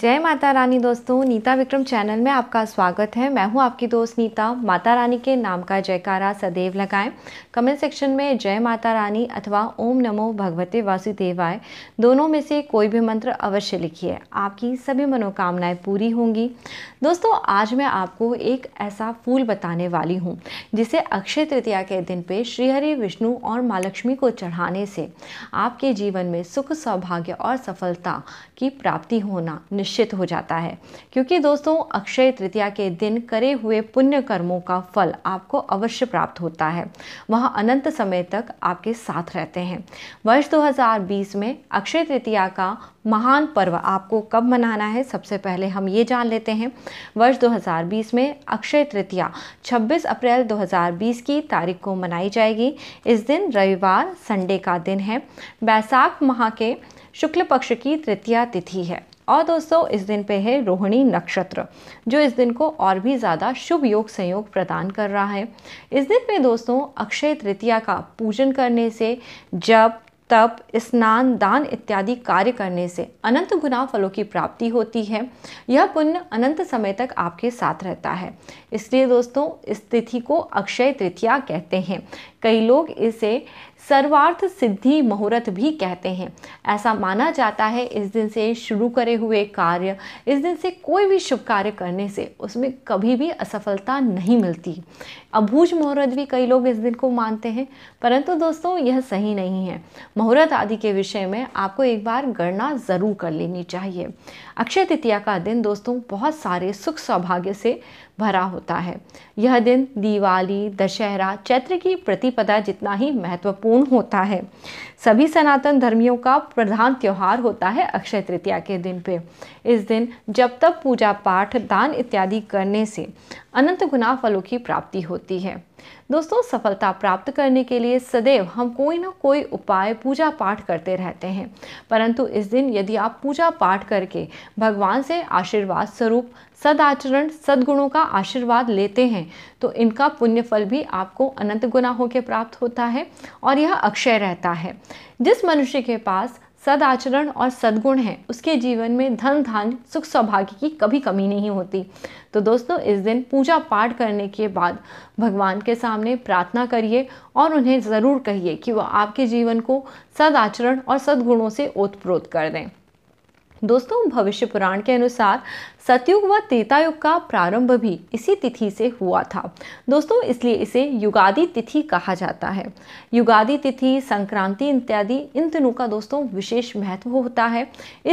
जय माता रानी दोस्तों नीता विक्रम चैनल में आपका स्वागत है मैं हूं आपकी दोस्त नीता माता रानी के नाम का जयकारा सदैव लगाएं कमेंट सेक्शन में जय माता रानी अथवा ओम नमो भगवते वासुदेवाय दोनों में से कोई भी मंत्र अवश्य लिखिए आपकी सभी मनोकामनाएं पूरी होंगी दोस्तों आज मैं आपको एक ऐसा फूल बताने वाली हूँ जिसे अक्षय तृतीया के दिन पर श्रीहरि विष्णु और माँ लक्ष्मी को चढ़ाने से आपके जीवन में सुख सौभाग्य और सफलता की प्राप्ति होना निश्चित हो जाता है क्योंकि दोस्तों अक्षय तृतीया के दिन करे हुए पुण्य कर्मों का फल आपको अवश्य प्राप्त होता है वह अनंत समय तक आपके साथ रहते हैं वर्ष 2020 में अक्षय तृतीया का महान पर्व आपको कब मनाना है सबसे पहले हम ये जान लेते हैं वर्ष 2020 में अक्षय तृतीया 26 अप्रैल 2020 की तारीख को मनाई जाएगी इस दिन रविवार संडे का दिन है बैसाख माह के शुक्ल पक्ष की तृतीया तिथि है और दोस्तों इस दिन पे है रोहिणी नक्षत्र जो इस दिन को और भी ज़्यादा शुभ योग संयोग प्रदान कर रहा है इस दिन पे दोस्तों अक्षय तृतीया का पूजन करने से जब तप स्नान दान इत्यादि कार्य करने से अनंत गुना फलों की प्राप्ति होती है यह पुण्य अनंत समय तक आपके साथ रहता है इसलिए दोस्तों इस तिथि को अक्षय तृतीया कहते हैं कई लोग इसे सर्वार्थ सिद्धि मुहूर्त भी कहते हैं ऐसा माना जाता है इस दिन से शुरू करे हुए कार्य इस दिन से कोई भी शुभ कार्य करने से उसमें कभी भी असफलता नहीं मिलती अभूज मुहूर्त भी कई लोग इस दिन को मानते हैं परंतु दोस्तों यह सही नहीं है मुहूर्त आदि के विषय में आपको एक बार गणना ज़रूर कर लेनी चाहिए अक्षय तृतीया का दिन दोस्तों बहुत सारे सुख सौभाग्य से भरा होता है यह दिन दिवाली दशहरा चैत्र की प्रतिपदा जितना ही महत्वपूर्ण होता है सभी सनातन धर्मियों का प्रधान त्यौहार होता है अक्षय तृतीया के दिन पे इस दिन जब तब पूजा पाठ दान इत्यादि करने से अनंत गुना फलों की प्राप्ति होती है दोस्तों सफलता प्राप्त करने के लिए सदैव हम कोई ना कोई उपाय पूजा पाठ करते रहते हैं परंतु इस दिन यदि आप पूजा पाठ करके भगवान से आशीर्वाद स्वरूप सदाचरण सद्गुणों का आशीर्वाद लेते हैं तो इनका पुण्यफल भी आपको अनंत गुना होकर प्राप्त होता है और यह अक्षय रहता है जिस मनुष्य के पास सदाचरण और सद्गुण है उसके जीवन में धन धान सुख सौभाग्य की कभी कमी नहीं होती तो दोस्तों इस दिन पूजा पाठ करने के बाद भगवान के सामने प्रार्थना करिए और उन्हें ज़रूर कहिए कि वह आपके जीवन को सदाचरण और सद्गुणों से ओतप्रोत कर दें दोस्तों भविष्य पुराण के अनुसार सतयुग व त्रेतायुग का प्रारंभ भी इसी तिथि से हुआ था दोस्तों इसलिए इसे युगादि तिथि कहा जाता है युगादि तिथि संक्रांति इत्यादि इन दिनों का दोस्तों विशेष महत्व होता है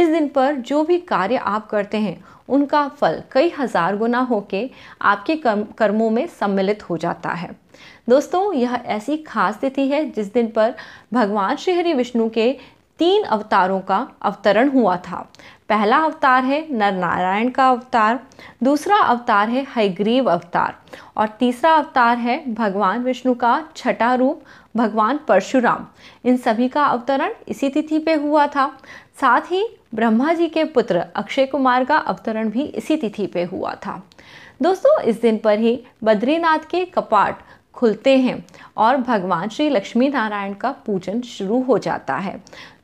इस दिन पर जो भी कार्य आप करते हैं उनका फल कई हजार गुना होके आपके कर्मों में सम्मिलित हो जाता है दोस्तों यह ऐसी खास तिथि है जिस दिन पर भगवान श्री हरि विष्णु के तीन अवतारों का अवतरण हुआ था पहला अवतार है नर नारायण का अवतार दूसरा अवतार है हयग्रीव अवतार और तीसरा अवतार है भगवान विष्णु का छठा रूप भगवान परशुराम इन सभी का अवतरण इसी तिथि पे हुआ था साथ ही ब्रह्मा जी के पुत्र अक्षय कुमार का अवतरण भी इसी तिथि पे हुआ था दोस्तों इस दिन पर ही बद्रीनाथ के कपाट खुलते हैं और भगवान श्री लक्ष्मी नारायण का पूजन शुरू हो जाता है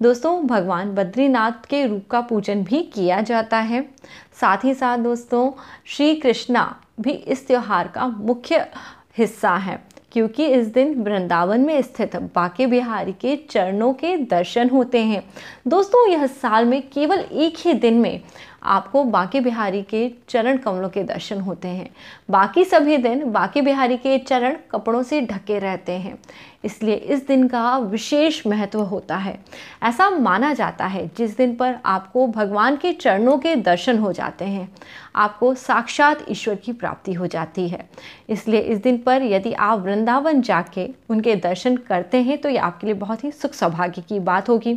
दोस्तों भगवान बद्रीनाथ के रूप का पूजन भी किया जाता है साथ ही साथ दोस्तों श्री कृष्णा भी इस त्यौहार का मुख्य हिस्सा है क्योंकि इस दिन वृंदावन में स्थित बाके बिहारी के चरणों के दर्शन होते हैं दोस्तों यह साल में केवल एक ही दिन में आपको बाकी बिहारी के चरण कमलों के दर्शन होते हैं बाकी सभी दिन बाकी बिहारी के चरण कपड़ों से ढके रहते हैं इसलिए इस दिन का विशेष महत्व होता है ऐसा माना जाता है जिस दिन पर आपको भगवान के चरणों के दर्शन हो जाते हैं आपको साक्षात ईश्वर की प्राप्ति हो जाती है इसलिए इस दिन पर यदि आप वृंदावन जाके उनके दर्शन करते हैं तो ये आपके लिए बहुत ही सुख सौभाग्य की बात होगी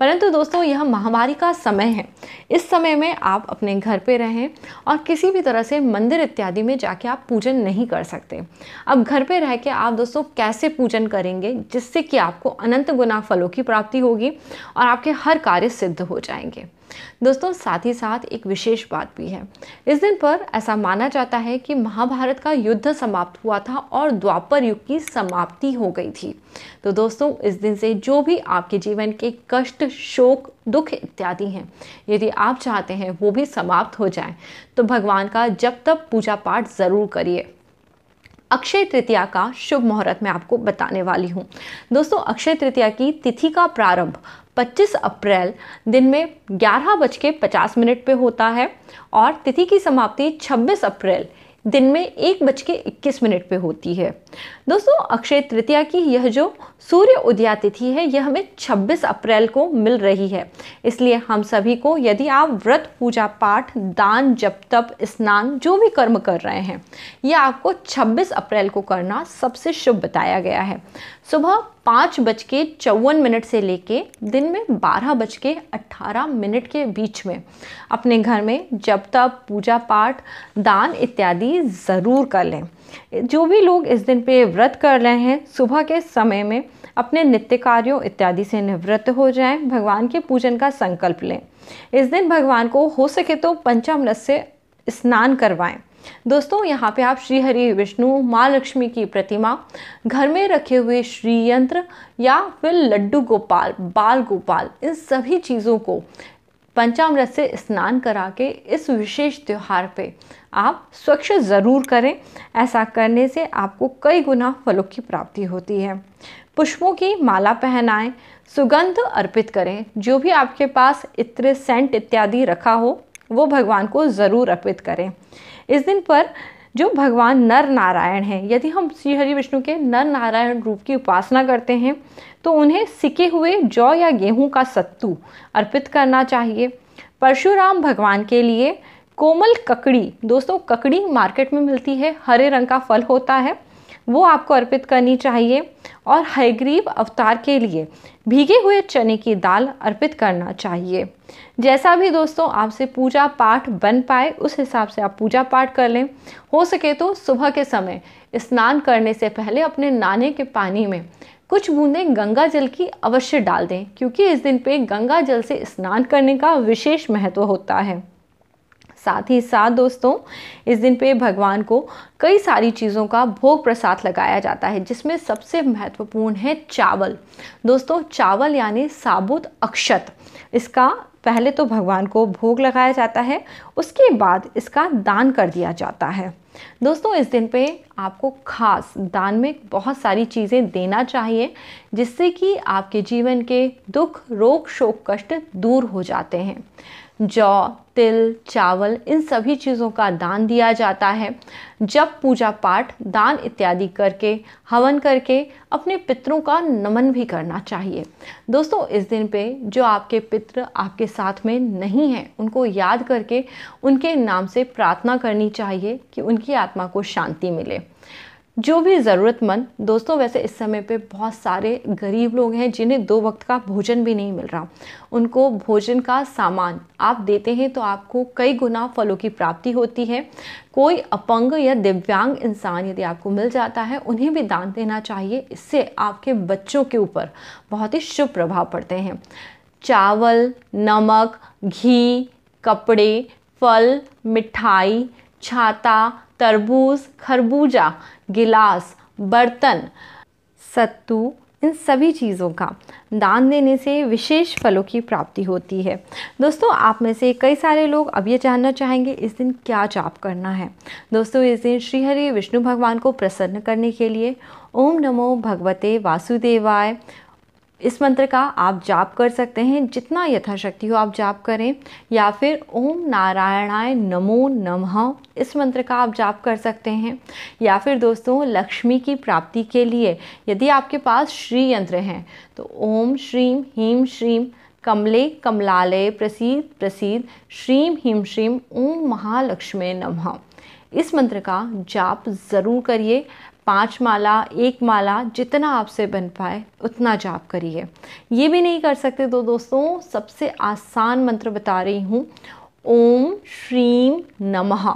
परंतु दोस्तों यह महामारी का समय है इस समय में आप अपने घर पे रहें और किसी भी तरह से मंदिर इत्यादि में जाके आप पूजन नहीं कर सकते अब घर पे रह के आप दोस्तों कैसे पूजन करेंगे जिससे कि आपको अनंत गुना फलों की प्राप्ति होगी और आपके हर कार्य सिद्ध हो जाएंगे दोस्तों साथ ही साथ एक विशेष बात भी है इस दिन पर ऐसा माना जाता है कि महाभारत का युद्ध समाप्त हुआ था और द्वापर युग की समाप्ति हो गई थी तो दोस्तों इस दिन से जो भी आपके जीवन के कष्ट शोक दुख इत्यादि हैं यदि आप चाहते हैं वो भी समाप्त हो जाए तो भगवान का जब तब पूजा पाठ ज़रूर करिए अक्षय तृतीया का शुभ मुहूर्त मैं आपको बताने वाली हूँ दोस्तों अक्षय तृतीया की तिथि का प्रारंभ 25 अप्रैल दिन में ग्यारह बज के पचास मिनट पर होता है और तिथि की समाप्ति 26 अप्रैल दिन में एक बज के इक्कीस मिनट पर होती है दोस्तों अक्षय तृतीया की यह जो सूर्य उदया तिथि है यह हमें 26 अप्रैल को मिल रही है इसलिए हम सभी को यदि आप व्रत पूजा पाठ दान जप तप स्नान जो भी कर्म कर रहे हैं यह आपको 26 अप्रैल को करना सबसे शुभ बताया गया है सुबह पाँच बज के चौवन मिनट से लेके दिन में बारह बज के अट्ठारह मिनट के बीच में अपने घर में जब तप पूजा पाठ दान इत्यादि ज़रूर कर लें जो भी लोग इस दिन पे व्रत कर रहे हैं सुबह के समय में अपने नित्य कार्यों इत्यादि से निवृत्त हो जाएं भगवान के पूजन का संकल्प लें इस दिन भगवान को हो सके तो पंचामृत से स्नान करवाएं दोस्तों यहाँ पे आप श्री हरि विष्णु माँ लक्ष्मी की प्रतिमा घर में रखे हुए श्री यंत्र या फिर लड्डू गोपाल बाल गोपाल इन सभी चीज़ों को पंचामृत से स्नान करा के इस विशेष त्यौहार पे आप स्वच्छ ज़रूर करें ऐसा करने से आपको कई गुना फलों की प्राप्ति होती है पुष्पों की माला पहनाएं सुगंध अर्पित करें जो भी आपके पास इत्र सेंट इत्यादि रखा हो वो भगवान को ज़रूर अर्पित करें इस दिन पर जो भगवान नर नारायण हैं यदि हम श्री हरि विष्णु के नर नारायण रूप की उपासना करते हैं तो उन्हें सिके हुए जौ या गेहूं का सत्तू अर्पित करना चाहिए परशुराम भगवान के लिए कोमल ककड़ी दोस्तों ककड़ी मार्केट में मिलती है हरे रंग का फल होता है वो आपको अर्पित करनी चाहिए और हयग्रीव अवतार के लिए भीगे हुए चने की दाल अर्पित करना चाहिए जैसा भी दोस्तों आपसे पूजा पाठ बन पाए उस हिसाब से आप पूजा पाठ कर लें हो सके तो सुबह के समय स्नान करने से पहले अपने नाने के पानी में कुछ बूंदें गंगा जल की अवश्य डाल दें क्योंकि इस दिन पे गंगा जल से स्नान करने का विशेष महत्व होता है साथ ही साथ दोस्तों इस दिन पे भगवान को कई सारी चीज़ों का भोग प्रसाद लगाया जाता है जिसमें सबसे महत्वपूर्ण है चावल दोस्तों चावल यानी साबुत अक्षत इसका पहले तो भगवान को भोग लगाया जाता है उसके बाद इसका दान कर दिया जाता है दोस्तों इस दिन पे आपको खास दान में बहुत सारी चीज़ें देना चाहिए जिससे कि आपके जीवन के दुख रोग शोक कष्ट दूर हो जाते हैं जौ तिल चावल इन सभी चीज़ों का दान दिया जाता है जब पूजा पाठ दान इत्यादि करके हवन करके अपने पितरों का नमन भी करना चाहिए दोस्तों इस दिन पे जो आपके पितर आपके साथ में नहीं हैं उनको याद करके उनके नाम से प्रार्थना करनी चाहिए कि उनकी आत्मा को शांति मिले जो भी ज़रूरतमंद दोस्तों वैसे इस समय पे बहुत सारे गरीब लोग हैं जिन्हें दो वक्त का भोजन भी नहीं मिल रहा उनको भोजन का सामान आप देते हैं तो आपको कई गुना फलों की प्राप्ति होती है कोई अपंग या दिव्यांग इंसान यदि आपको मिल जाता है उन्हें भी दान देना चाहिए इससे आपके बच्चों के ऊपर बहुत ही शुभ प्रभाव पड़ते हैं चावल नमक घी कपड़े फल मिठाई छाता तरबूज खरबूजा गिलास बर्तन सत्तू इन सभी चीज़ों का दान देने से विशेष फलों की प्राप्ति होती है दोस्तों आप में से कई सारे लोग अब ये जानना चाहेंगे इस दिन क्या जाप करना है दोस्तों इस दिन श्रीहरि विष्णु भगवान को प्रसन्न करने के लिए ओम नमो भगवते वासुदेवाय इस मंत्र का आप जाप कर सकते हैं जितना यथाशक्ति हो आप जाप करें या फिर ओम नारायणाय नमो नमः इस मंत्र का आप जाप कर सकते हैं या फिर दोस्तों लक्ष्मी की प्राप्ति के लिए यदि आपके पास श्री यंत्र हैं तो ओम श्रीम हीम श्रीम कमले कमलालय प्रसीद प्रसीद श्रीम हीम श्रीम ओम महालक्ष्मी नमः इस मंत्र का जाप ज़रूर करिए पांच माला एक माला जितना आपसे बन पाए उतना जाप करिए ये भी नहीं कर सकते तो दोस्तों सबसे आसान मंत्र बता रही हूँ ओम श्रीम नमः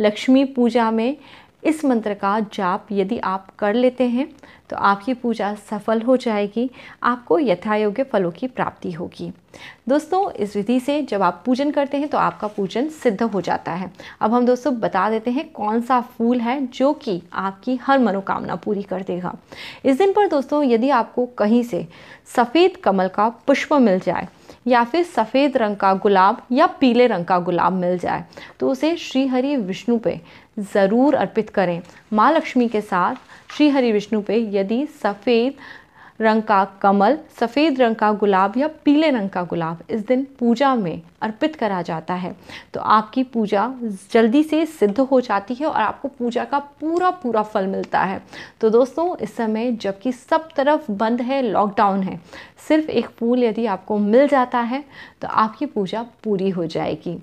लक्ष्मी पूजा में इस मंत्र का जाप यदि आप कर लेते हैं तो आपकी पूजा सफल हो जाएगी आपको यथायोग्य फलों की प्राप्ति होगी दोस्तों इस विधि से जब आप पूजन करते हैं तो आपका पूजन सिद्ध हो जाता है अब हम दोस्तों बता देते हैं कौन सा फूल है जो कि आपकी हर मनोकामना पूरी कर देगा इस दिन पर दोस्तों यदि आपको कहीं से सफ़ेद कमल का पुष्प मिल जाए या फिर सफ़ेद रंग का गुलाब या पीले रंग का गुलाब मिल जाए तो उसे श्री हरि विष्णु पे ज़रूर अर्पित करें माँ लक्ष्मी के साथ श्री हरि विष्णु पे यदि सफ़ेद रंग का कमल सफ़ेद रंग का गुलाब या पीले रंग का गुलाब इस दिन पूजा में अर्पित करा जाता है तो आपकी पूजा जल्दी से सिद्ध हो जाती है और आपको पूजा का पूरा पूरा फल मिलता है तो दोस्तों इस समय जबकि सब तरफ बंद है लॉकडाउन है सिर्फ एक फूल यदि आपको मिल जाता है तो आपकी पूजा पूरी हो जाएगी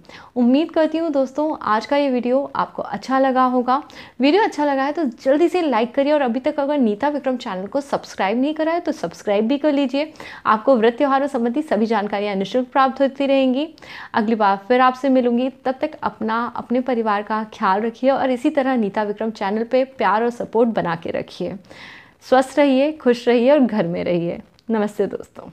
उम्मीद करती हूँ दोस्तों आज का ये वीडियो आपको अच्छा लगा होगा वीडियो अच्छा लगा है तो जल्दी से लाइक करिए और अभी तक अगर नीता विक्रम चैनल को सब्सक्राइब नहीं करा है तो तो सब्सक्राइब भी कर लीजिए आपको व्रत त्यौहारों संबंधी सभी जानकारियाँ निःशुल्क प्राप्त होती रहेंगी अगली बार फिर आपसे मिलूंगी तब तक अपना अपने परिवार का ख्याल रखिए और इसी तरह नीता विक्रम चैनल पर प्यार और सपोर्ट बना के रखिए स्वस्थ रहिए खुश रहिए और घर में रहिए नमस्ते दोस्तों